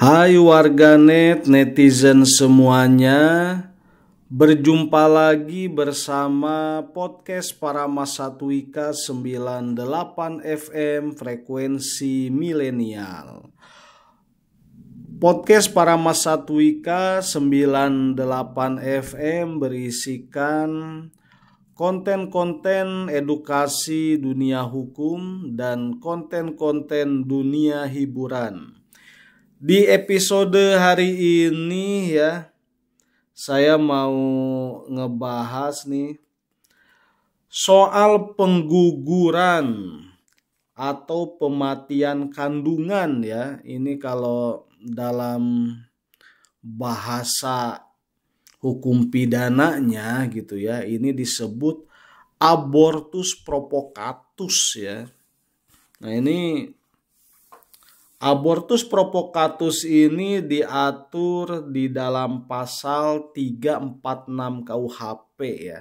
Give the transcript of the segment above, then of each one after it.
Hai warganet, netizen semuanya, berjumpa lagi bersama podcast para Parama Satwika 98 FM frekuensi milenial. Podcast para Parama Satwika 98 FM berisikan konten-konten edukasi dunia hukum dan konten-konten dunia hiburan di episode hari ini ya, saya mau ngebahas nih soal pengguguran atau pematian kandungan ya. Ini kalau dalam bahasa hukum pidananya gitu ya. Ini disebut abortus provocatus ya. Nah, ini Abortus provocatus ini diatur di dalam pasal 346 KUHP ya.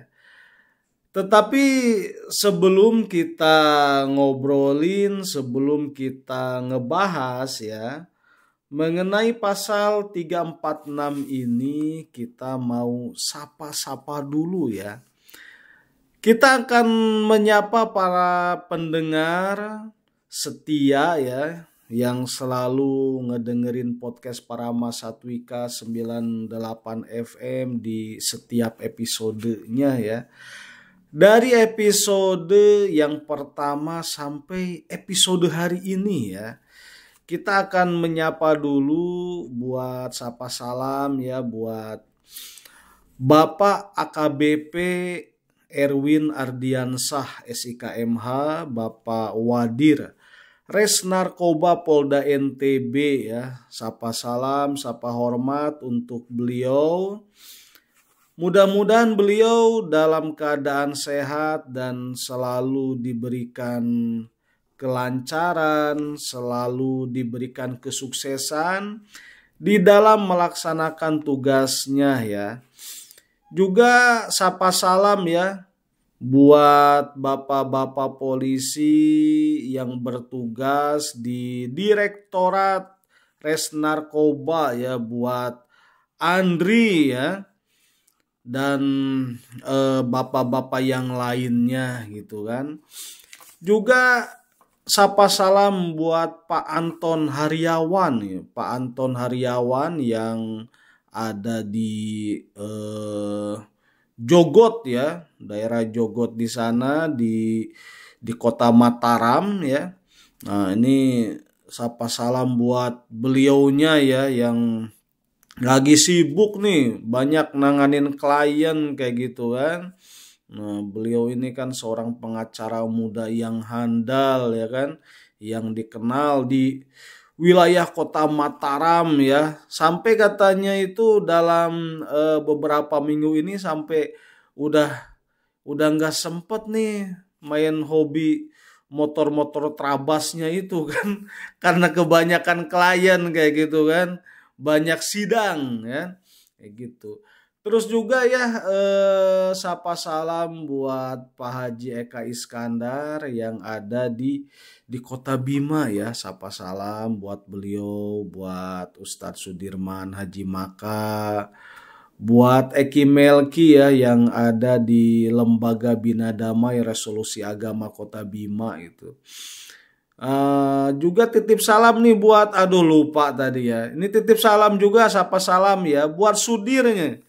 Tetapi sebelum kita ngobrolin, sebelum kita ngebahas ya, mengenai pasal 346 ini kita mau sapa-sapa dulu ya. Kita akan menyapa para pendengar setia ya yang selalu ngedengerin podcast para Satwika 98 FM di setiap episodenya ya. Dari episode yang pertama sampai episode hari ini ya. Kita akan menyapa dulu buat sapa salam ya buat Bapak AKBP Erwin Ardiansah SIKMH, Bapak Wadir Res Narkoba Polda NTB ya. Sapa salam, sapa hormat untuk beliau. Mudah-mudahan beliau dalam keadaan sehat dan selalu diberikan kelancaran, selalu diberikan kesuksesan di dalam melaksanakan tugasnya ya. Juga sapa salam ya buat bapak-bapak polisi yang bertugas di Direktorat Res Narkoba ya buat Andri ya dan eh, bapak-bapak e, yang lainnya gitu kan. Juga sapa salam buat Pak Anton Hariawan ya. Pak Anton Hariawan yang ada di eh, Jogot ya, daerah Jogot di sana di di kota Mataram ya. Nah, ini sapa salam buat beliaunya ya yang lagi sibuk nih, banyak nanganin klien kayak gitu kan. Nah, beliau ini kan seorang pengacara muda yang handal ya kan, yang dikenal di wilayah kota Mataram ya sampai katanya itu dalam e, beberapa minggu ini sampai udah udah nggak sempet nih main hobi motor-motor trabasnya itu kan karena kebanyakan klien kayak gitu kan banyak sidang ya kayak gitu Terus juga ya eh, sapa salam buat Pak Haji Eka Iskandar yang ada di di Kota Bima ya. Sapa salam buat beliau, buat Ustadz Sudirman Haji Maka, buat Eki Melki ya yang ada di Lembaga Bina Damai Resolusi Agama Kota Bima itu. Uh, juga titip salam nih buat aduh lupa tadi ya. Ini titip salam juga sapa salam ya buat Sudirnya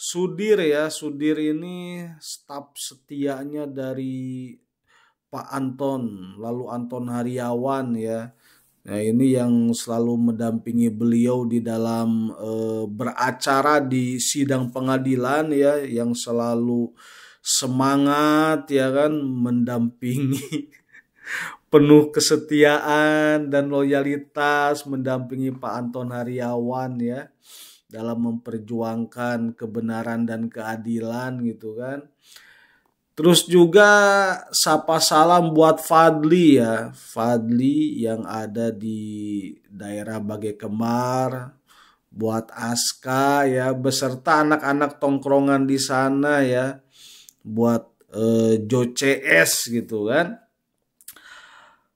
Sudir ya, Sudir ini staf setianya dari Pak Anton, lalu Anton Hariawan ya. Nah, ini yang selalu mendampingi beliau di dalam e, beracara di sidang pengadilan ya, yang selalu semangat ya kan mendampingi penuh kesetiaan dan loyalitas mendampingi Pak Anton Hariawan ya dalam memperjuangkan kebenaran dan keadilan gitu kan. Terus juga sapa salam buat Fadli ya, Fadli yang ada di daerah Bagai Kemar, buat Aska ya, beserta anak-anak tongkrongan di sana ya, buat eh, Jo CS gitu kan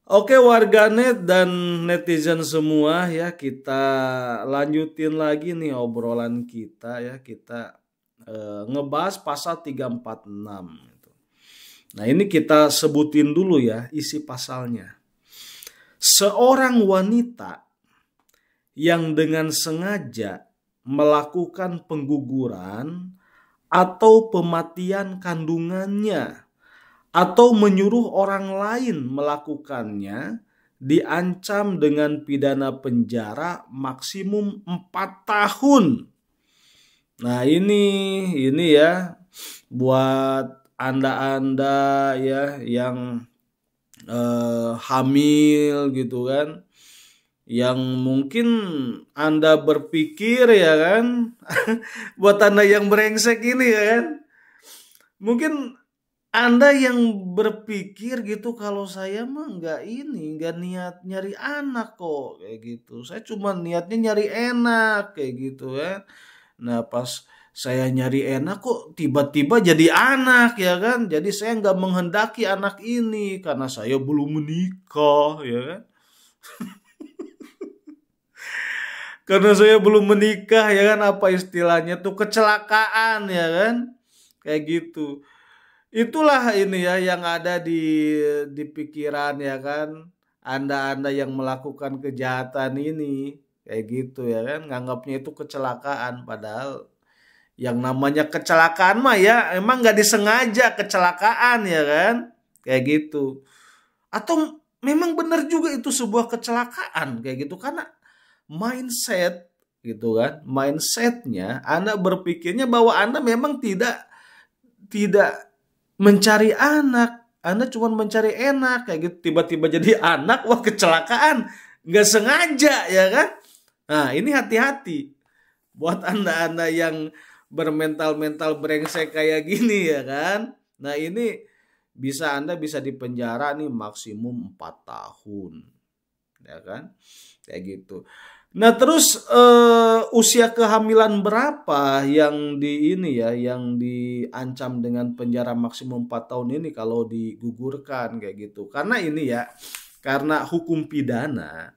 Oke warganet dan netizen semua ya kita lanjutin lagi nih obrolan kita ya kita e, ngebahas pasal 346 gitu. Nah ini kita sebutin dulu ya isi pasalnya. Seorang wanita yang dengan sengaja melakukan pengguguran atau pematian kandungannya atau menyuruh orang lain melakukannya diancam dengan pidana penjara maksimum 4 tahun. Nah, ini ini ya buat Anda-anda ya yang eh, hamil gitu kan yang mungkin Anda berpikir ya kan buat Anda yang brengsek ini ya kan mungkin anda yang berpikir gitu kalau saya mah nggak ini, nggak niat nyari anak kok kayak gitu. Saya cuma niatnya nyari enak kayak gitu ya. Nah pas saya nyari enak kok tiba-tiba jadi anak ya kan. Jadi saya nggak menghendaki anak ini karena saya belum menikah ya kan. karena saya belum menikah ya kan apa istilahnya tuh kecelakaan ya kan kayak gitu itulah ini ya yang ada di di pikiran ya kan anda-anda yang melakukan kejahatan ini kayak gitu ya kan nganggapnya itu kecelakaan padahal yang namanya kecelakaan mah ya emang nggak disengaja kecelakaan ya kan kayak gitu atau memang benar juga itu sebuah kecelakaan kayak gitu karena mindset gitu kan mindsetnya anda berpikirnya bahwa anda memang tidak tidak mencari anak anda cuma mencari enak kayak gitu tiba-tiba jadi anak wah kecelakaan nggak sengaja ya kan nah ini hati-hati buat anda-anda yang bermental-mental brengsek kayak gini ya kan nah ini bisa anda bisa dipenjara nih maksimum 4 tahun ya kan? Kayak gitu. Nah, terus uh, usia kehamilan berapa yang di ini ya, yang diancam dengan penjara maksimum 4 tahun ini kalau digugurkan kayak gitu. Karena ini ya, karena hukum pidana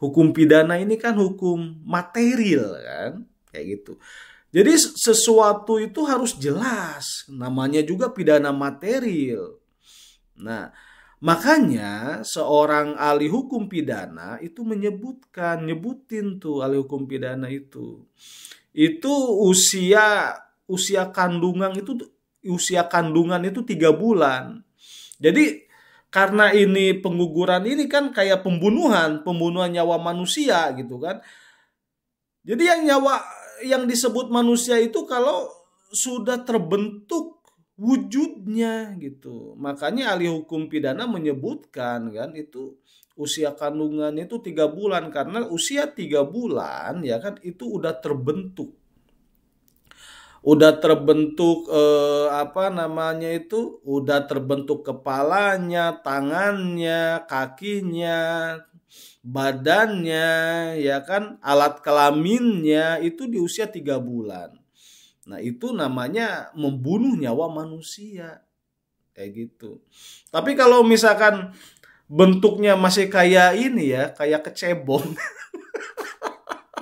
hukum pidana ini kan hukum material kan kayak gitu jadi sesuatu itu harus jelas namanya juga pidana material nah Makanya seorang ahli hukum pidana itu menyebutkan, nyebutin tuh ahli hukum pidana itu. Itu usia usia kandungan itu usia kandungan itu tiga bulan. Jadi karena ini pengguguran ini kan kayak pembunuhan, pembunuhan nyawa manusia gitu kan. Jadi yang nyawa yang disebut manusia itu kalau sudah terbentuk wujudnya gitu. Makanya ahli hukum pidana menyebutkan kan itu usia kandungan itu tiga bulan karena usia tiga bulan ya kan itu udah terbentuk udah terbentuk eh, apa namanya itu udah terbentuk kepalanya tangannya kakinya badannya ya kan alat kelaminnya itu di usia tiga bulan Nah, itu namanya membunuh nyawa manusia. Kayak gitu. Tapi kalau misalkan bentuknya masih kayak ini ya, kayak kecebong.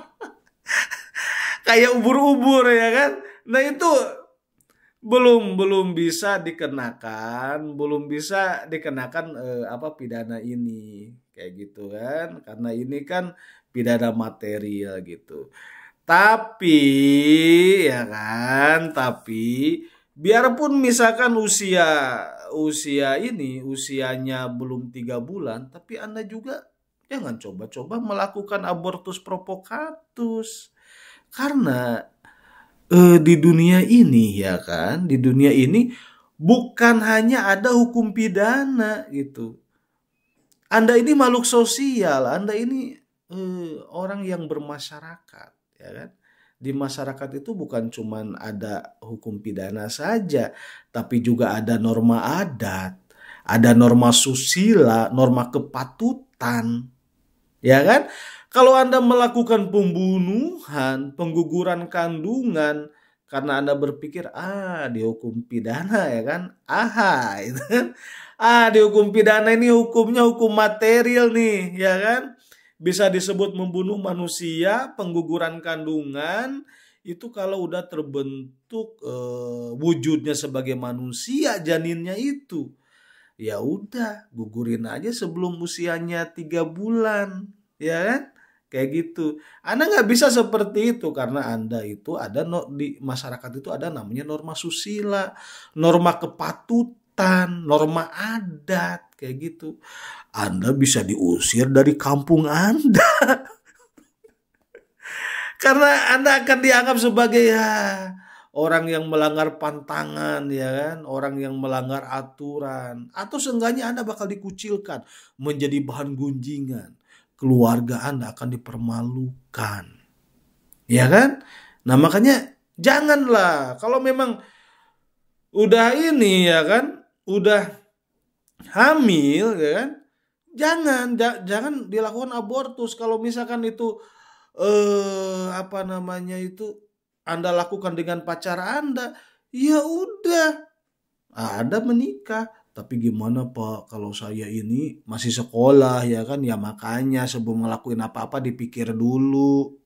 kayak ubur-ubur ya kan. Nah, itu belum belum bisa dikenakan, belum bisa dikenakan eh, apa pidana ini. Kayak gitu kan. Karena ini kan pidana material gitu. Tapi ya kan, tapi biarpun misalkan usia usia ini usianya belum tiga bulan, tapi Anda juga jangan coba-coba melakukan abortus provokatus. Karena eh, di dunia ini ya kan, di dunia ini bukan hanya ada hukum pidana gitu. Anda ini makhluk sosial, Anda ini eh, orang yang bermasyarakat. Ya kan? Di masyarakat itu bukan cuman ada hukum pidana saja, tapi juga ada norma adat, ada norma susila, norma kepatutan. Ya kan? Kalau Anda melakukan pembunuhan, pengguguran kandungan, karena Anda berpikir ah dihukum pidana ya kan aha kan? ah dihukum pidana ini hukumnya hukum material nih ya kan bisa disebut membunuh manusia, pengguguran kandungan itu kalau udah terbentuk e, wujudnya sebagai manusia janinnya itu. Ya udah, gugurin aja sebelum usianya tiga bulan, ya kan? Kayak gitu. Anda nggak bisa seperti itu karena Anda itu ada di masyarakat itu ada namanya norma susila, norma kepatut norma adat, kayak gitu. Anda bisa diusir dari kampung Anda. Karena Anda akan dianggap sebagai ya orang yang melanggar pantangan ya kan, orang yang melanggar aturan atau seenggaknya Anda bakal dikucilkan menjadi bahan gunjingan. Keluarga Anda akan dipermalukan. Ya kan? Nah, makanya janganlah kalau memang udah ini ya kan udah hamil ya kan jangan jangan dilakukan abortus kalau misalkan itu eh apa namanya itu Anda lakukan dengan pacar Anda ya udah ada menikah tapi gimana Pak kalau saya ini masih sekolah ya kan ya makanya sebelum ngelakuin apa-apa dipikir dulu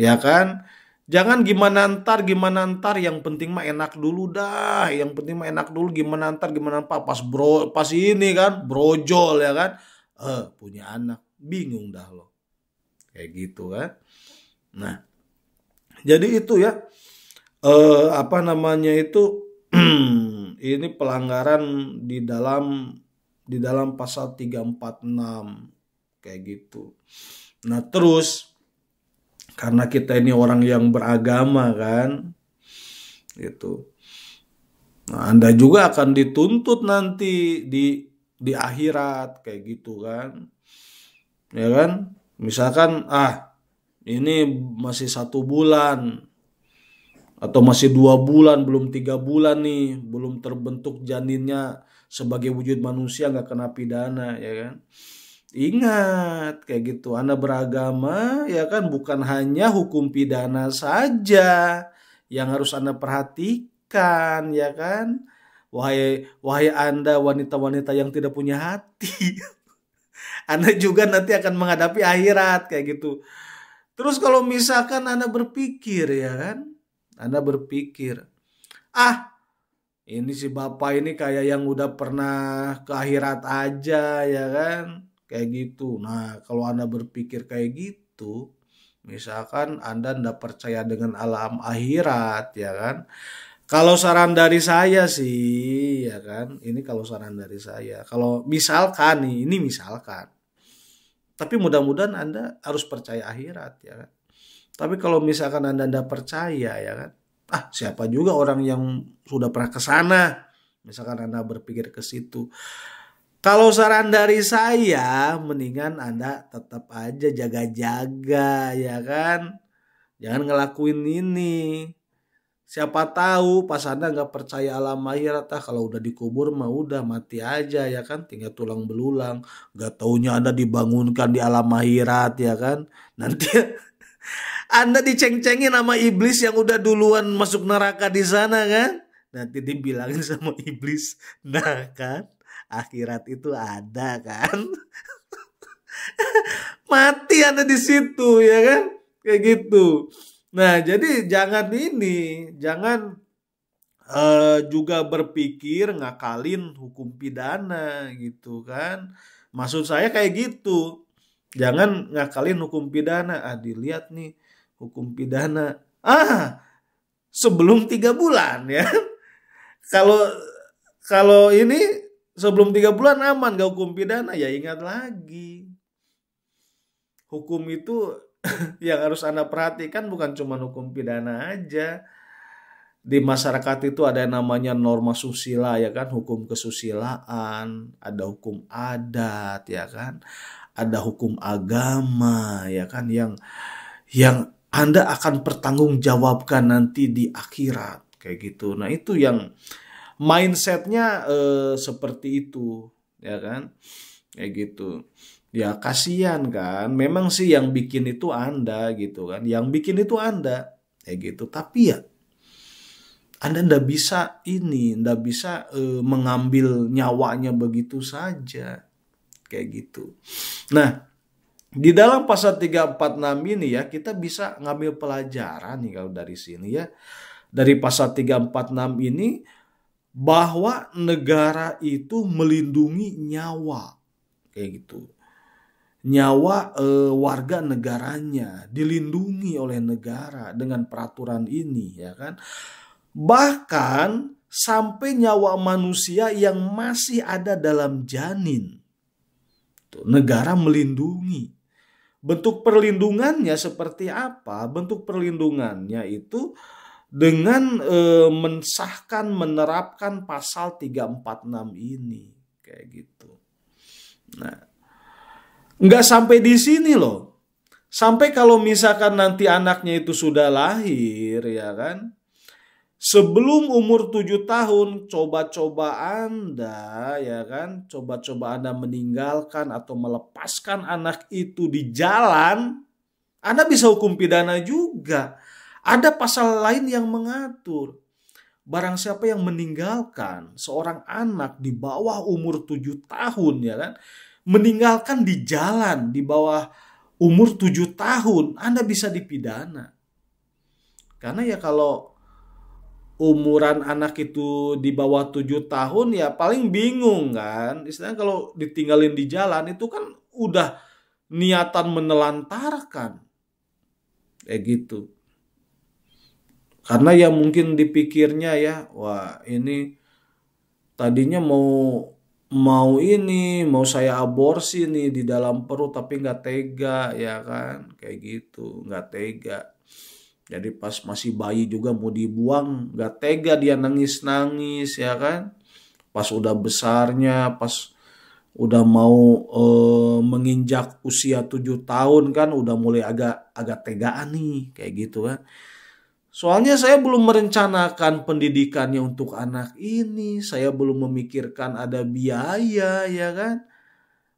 ya kan Jangan gimana ntar, gimana ntar, yang penting mah enak dulu dah, yang penting mah enak dulu, gimana ntar, gimana apa, pas bro, pas ini kan, brojol ya kan, eh, punya anak, bingung dah lo, kayak gitu kan. Nah, jadi itu ya, eh, apa namanya itu, ini pelanggaran di dalam di dalam pasal 346 kayak gitu. Nah, terus karena kita ini orang yang beragama kan itu nah, anda juga akan dituntut nanti di di akhirat kayak gitu kan ya kan misalkan ah ini masih satu bulan atau masih dua bulan belum tiga bulan nih belum terbentuk janinnya sebagai wujud manusia nggak kena pidana ya kan Ingat kayak gitu, Anda beragama ya kan bukan hanya hukum pidana saja yang harus Anda perhatikan ya kan. Wahai wahai Anda wanita-wanita yang tidak punya hati. Anda juga nanti akan menghadapi akhirat kayak gitu. Terus kalau misalkan Anda berpikir ya kan, Anda berpikir, ah ini si bapak ini kayak yang udah pernah ke akhirat aja ya kan kayak gitu. Nah, kalau Anda berpikir kayak gitu, misalkan Anda tidak percaya dengan alam akhirat, ya kan? Kalau saran dari saya sih, ya kan? Ini kalau saran dari saya. Kalau misalkan nih, ini misalkan. Tapi mudah-mudahan Anda harus percaya akhirat, ya kan? Tapi kalau misalkan Anda tidak percaya, ya kan? Ah, siapa juga orang yang sudah pernah ke sana? Misalkan Anda berpikir ke situ kalau saran dari saya, mendingan Anda tetap aja jaga-jaga, ya kan? Jangan ngelakuin ini. Siapa tahu pas Anda nggak percaya alam akhirat, ah, kalau udah dikubur mah udah mati aja, ya kan? Tinggal tulang belulang. Nggak taunya Anda dibangunkan di alam akhirat, ya kan? Nanti Anda diceng-cengin sama iblis yang udah duluan masuk neraka di sana, kan? Nanti dibilangin sama iblis, nah kan? akhirat itu ada kan mati ada di situ ya kan kayak gitu nah jadi jangan ini jangan uh, juga berpikir ngakalin hukum pidana gitu kan maksud saya kayak gitu jangan ngakalin hukum pidana ah dilihat nih hukum pidana ah sebelum tiga bulan ya kalau kalau ini sebelum tiga bulan aman gak hukum pidana ya ingat lagi hukum itu yang harus anda perhatikan bukan cuma hukum pidana aja di masyarakat itu ada yang namanya norma susila ya kan hukum kesusilaan ada hukum adat ya kan ada hukum agama ya kan yang yang anda akan pertanggungjawabkan nanti di akhirat kayak gitu nah itu yang mindsetnya eh, seperti itu ya kan kayak gitu ya kasihan kan memang sih yang bikin itu anda gitu kan yang bikin itu anda kayak gitu tapi ya anda ndak bisa ini ndak bisa eh, mengambil nyawanya begitu saja kayak gitu nah di dalam pasal 346 ini ya kita bisa ngambil pelajaran nih kalau dari sini ya dari pasal 346 ini bahwa negara itu melindungi nyawa kayak gitu nyawa e, warga negaranya dilindungi oleh negara dengan peraturan ini ya kan bahkan sampai nyawa manusia yang masih ada dalam janin Tuh, negara melindungi bentuk perlindungannya seperti apa bentuk perlindungannya itu dengan e, mensahkan menerapkan pasal 346 ini kayak gitu. Nah, nggak sampai di sini loh. Sampai kalau misalkan nanti anaknya itu sudah lahir ya kan. Sebelum umur 7 tahun coba-coba Anda ya kan, coba-coba Anda meninggalkan atau melepaskan anak itu di jalan, Anda bisa hukum pidana juga ada pasal lain yang mengatur barang siapa yang meninggalkan seorang anak di bawah umur tujuh tahun ya kan meninggalkan di jalan di bawah umur tujuh tahun Anda bisa dipidana. Karena ya kalau umuran anak itu di bawah tujuh tahun ya paling bingung kan. Istilahnya kalau ditinggalin di jalan itu kan udah niatan menelantarkan. Kayak gitu. Karena ya mungkin dipikirnya ya, wah ini tadinya mau mau ini mau saya aborsi nih di dalam perut tapi nggak tega ya kan kayak gitu nggak tega jadi pas masih bayi juga mau dibuang nggak tega dia nangis nangis ya kan pas udah besarnya pas udah mau e, menginjak usia tujuh tahun kan udah mulai agak agak tegaan nih kayak gitu kan Soalnya saya belum merencanakan pendidikannya untuk anak ini, saya belum memikirkan ada biaya ya kan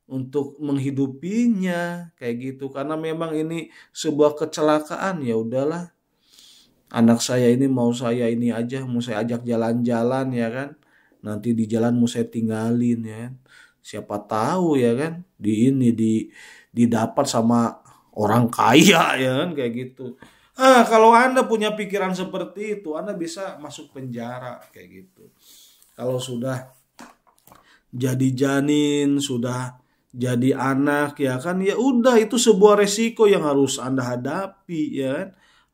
untuk menghidupinya kayak gitu karena memang ini sebuah kecelakaan ya udahlah. Anak saya ini mau saya ini aja, mau saya ajak jalan-jalan ya kan. Nanti di jalan mau saya tinggalin ya kan? Siapa tahu ya kan di ini di didapat sama orang kaya ya kan kayak gitu Ah, kalau Anda punya pikiran seperti itu, Anda bisa masuk penjara kayak gitu. Kalau sudah jadi janin, sudah jadi anak ya kan ya udah itu sebuah resiko yang harus Anda hadapi ya kan.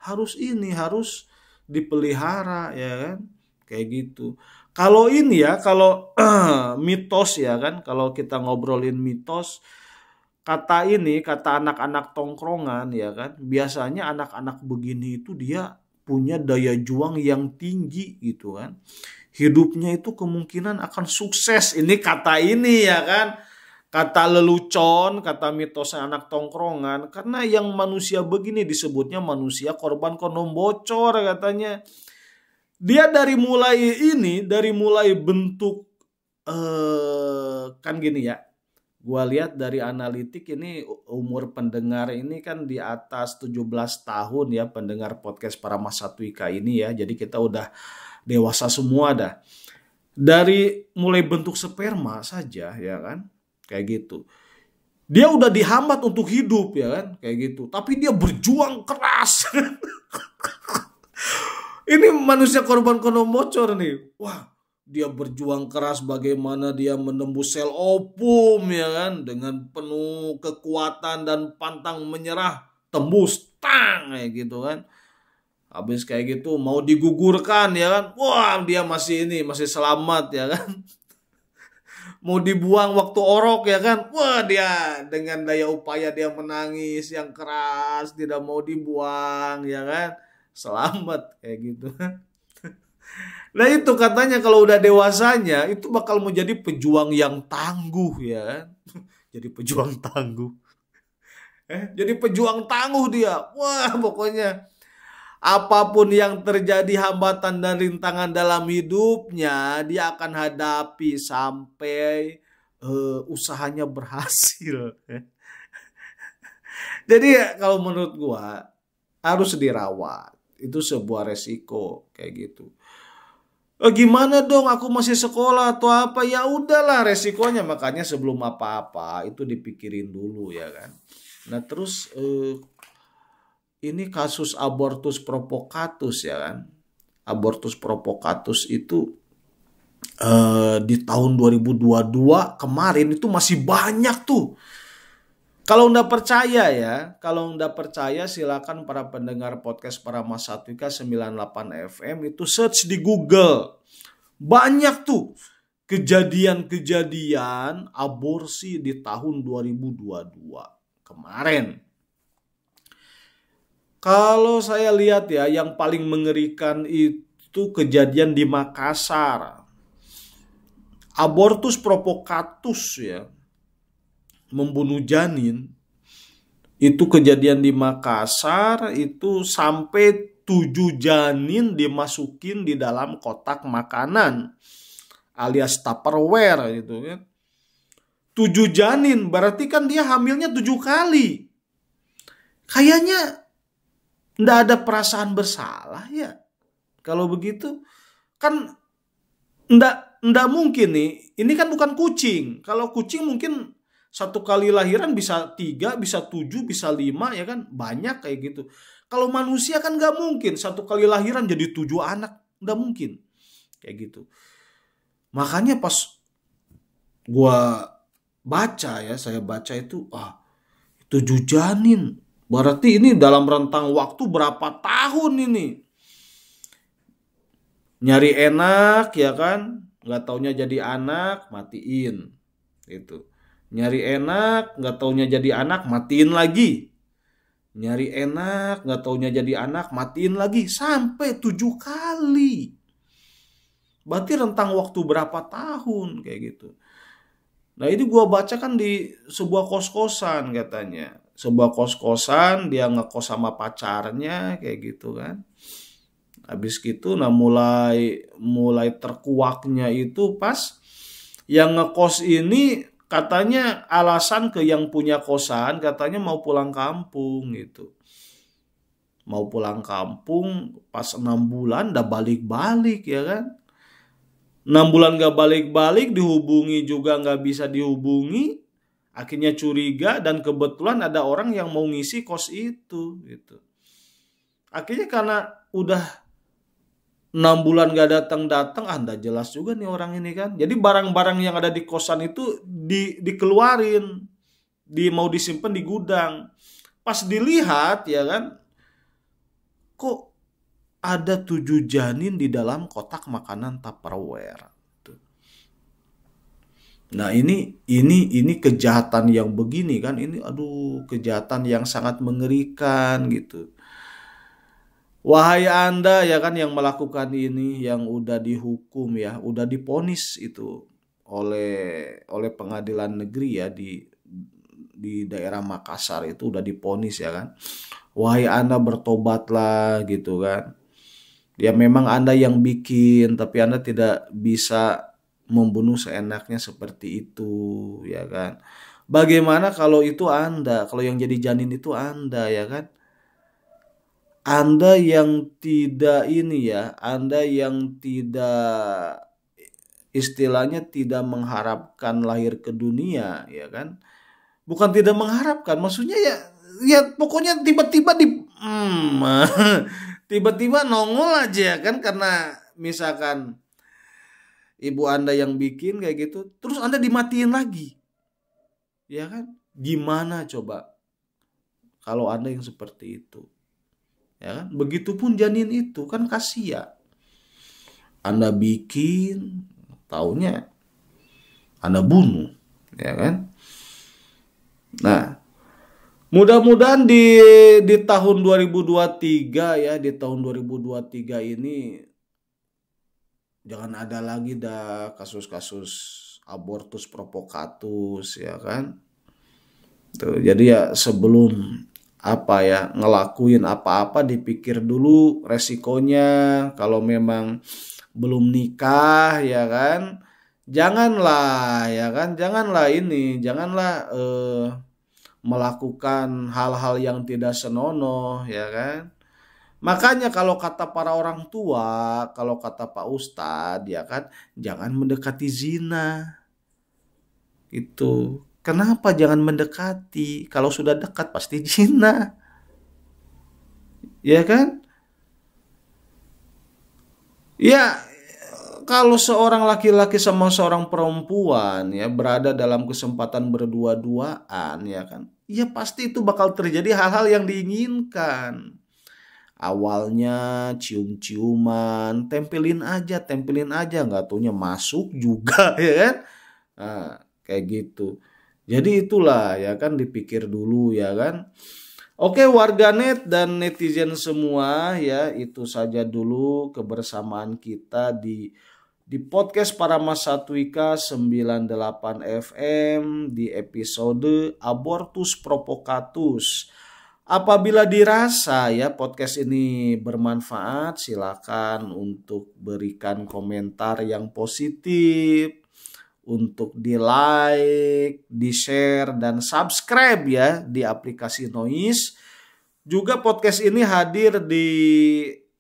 Harus ini harus dipelihara ya kan. Kayak gitu. Kalau ini ya, kalau mitos ya kan, kalau kita ngobrolin mitos, kata ini kata anak-anak tongkrongan ya kan biasanya anak-anak begini itu dia punya daya juang yang tinggi gitu kan hidupnya itu kemungkinan akan sukses ini kata ini ya kan kata lelucon, kata mitos anak tongkrongan. Karena yang manusia begini disebutnya manusia korban konon bocor katanya. Dia dari mulai ini, dari mulai bentuk eh, kan gini ya, gua lihat dari analitik ini umur pendengar ini kan di atas 17 tahun ya pendengar podcast para masatwika ini ya. Jadi kita udah dewasa semua dah. Dari mulai bentuk sperma saja ya kan. Kayak gitu. Dia udah dihambat untuk hidup ya kan kayak gitu. Tapi dia berjuang keras. ini manusia korban kono bocor nih. Wah, dia berjuang keras bagaimana dia menembus sel opum ya kan dengan penuh kekuatan dan pantang menyerah tembus tang ya gitu kan habis kayak gitu mau digugurkan ya kan wah dia masih ini masih selamat ya kan mau dibuang waktu orok ya kan wah dia dengan daya upaya dia menangis yang keras tidak mau dibuang ya kan selamat kayak gitu kan Nah itu katanya kalau udah dewasanya itu bakal menjadi pejuang yang tangguh ya. Kan? Jadi pejuang tangguh. Eh, jadi pejuang tangguh dia. Wah pokoknya apapun yang terjadi hambatan dan rintangan dalam hidupnya dia akan hadapi sampai uh, usahanya berhasil. Ya. jadi ya, kalau menurut gua harus dirawat. Itu sebuah resiko kayak gitu oh, gimana dong aku masih sekolah atau apa ya udahlah resikonya makanya sebelum apa-apa itu dipikirin dulu ya kan nah terus eh, ini kasus abortus provokatus ya kan abortus provokatus itu eh, di tahun 2022 kemarin itu masih banyak tuh kalau anda percaya ya, kalau anda percaya silakan para pendengar podcast para Mas Satwika 98 FM itu search di Google. Banyak tuh kejadian-kejadian aborsi di tahun 2022 kemarin. Kalau saya lihat ya, yang paling mengerikan itu kejadian di Makassar. Abortus provokatus ya, membunuh janin itu kejadian di Makassar itu sampai tujuh janin dimasukin di dalam kotak makanan alias tupperware gitu kan. Tujuh janin berarti kan dia hamilnya tujuh kali. Kayaknya ndak ada perasaan bersalah ya. Kalau begitu kan ndak ndak mungkin nih. Ini kan bukan kucing. Kalau kucing mungkin satu kali lahiran bisa tiga, bisa tujuh, bisa lima ya kan banyak kayak gitu. Kalau manusia kan nggak mungkin satu kali lahiran jadi tujuh anak nggak mungkin kayak gitu. Makanya pas gua baca ya saya baca itu ah tujuh janin berarti ini dalam rentang waktu berapa tahun ini nyari enak ya kan nggak taunya jadi anak matiin itu nyari enak nggak taunya jadi anak matiin lagi nyari enak nggak taunya jadi anak matiin lagi sampai tujuh kali berarti rentang waktu berapa tahun kayak gitu nah ini gua baca kan di sebuah kos kosan katanya sebuah kos kosan dia ngekos sama pacarnya kayak gitu kan habis gitu nah mulai mulai terkuaknya itu pas yang ngekos ini Katanya alasan ke yang punya kosan, katanya mau pulang kampung gitu. Mau pulang kampung pas enam bulan udah balik-balik ya kan. Enam bulan gak balik-balik dihubungi juga nggak bisa dihubungi. Akhirnya curiga dan kebetulan ada orang yang mau ngisi kos itu gitu. Akhirnya karena udah enam bulan gak datang datang anda ah, jelas juga nih orang ini kan jadi barang-barang yang ada di kosan itu di dikeluarin di mau disimpan di gudang pas dilihat ya kan kok ada tujuh janin di dalam kotak makanan Tupperware gitu. Nah ini ini ini kejahatan yang begini kan ini aduh kejahatan yang sangat mengerikan gitu Wahai Anda ya kan yang melakukan ini yang udah dihukum ya, udah diponis itu oleh oleh pengadilan negeri ya di di daerah Makassar itu udah diponis ya kan. Wahai Anda bertobatlah gitu kan. Ya memang Anda yang bikin tapi Anda tidak bisa membunuh seenaknya seperti itu ya kan. Bagaimana kalau itu Anda, kalau yang jadi janin itu Anda ya kan? Anda yang tidak ini ya, Anda yang tidak istilahnya tidak mengharapkan lahir ke dunia, ya kan? Bukan tidak mengharapkan, maksudnya ya ya pokoknya tiba-tiba di hmm, tiba-tiba nongol aja ya kan karena misalkan ibu Anda yang bikin kayak gitu, terus Anda dimatiin lagi. Ya kan? Gimana coba? Kalau Anda yang seperti itu ya kan? Begitupun janin itu kan kasihan. Anda bikin, taunya Anda bunuh, ya kan? Nah, mudah-mudahan di di tahun 2023 ya, di tahun 2023 ini jangan ada lagi dah kasus-kasus abortus provokatus ya kan. Tuh, jadi ya sebelum apa ya ngelakuin apa-apa dipikir dulu resikonya kalau memang belum nikah ya kan janganlah ya kan janganlah ini janganlah eh, melakukan hal-hal yang tidak senonoh ya kan makanya kalau kata para orang tua kalau kata Pak Ustadz ya kan jangan mendekati zina itu hmm Kenapa jangan mendekati? Kalau sudah dekat pasti zina. Ya kan? Ya, kalau seorang laki-laki sama seorang perempuan ya berada dalam kesempatan berdua-duaan ya kan. Ya pasti itu bakal terjadi hal-hal yang diinginkan awalnya cium-ciuman tempelin aja tempelin aja nggak tuhnya masuk juga ya kan nah, kayak gitu jadi itulah ya kan dipikir dulu ya kan. Oke warganet dan netizen semua ya itu saja dulu kebersamaan kita di di podcast para Mas Satwika 98 FM di episode Abortus propokatus. Apabila dirasa ya podcast ini bermanfaat silakan untuk berikan komentar yang positif untuk di like, di share, dan subscribe ya di aplikasi Noise. Juga podcast ini hadir di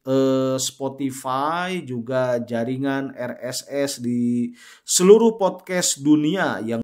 eh, Spotify, juga jaringan RSS di seluruh podcast dunia yang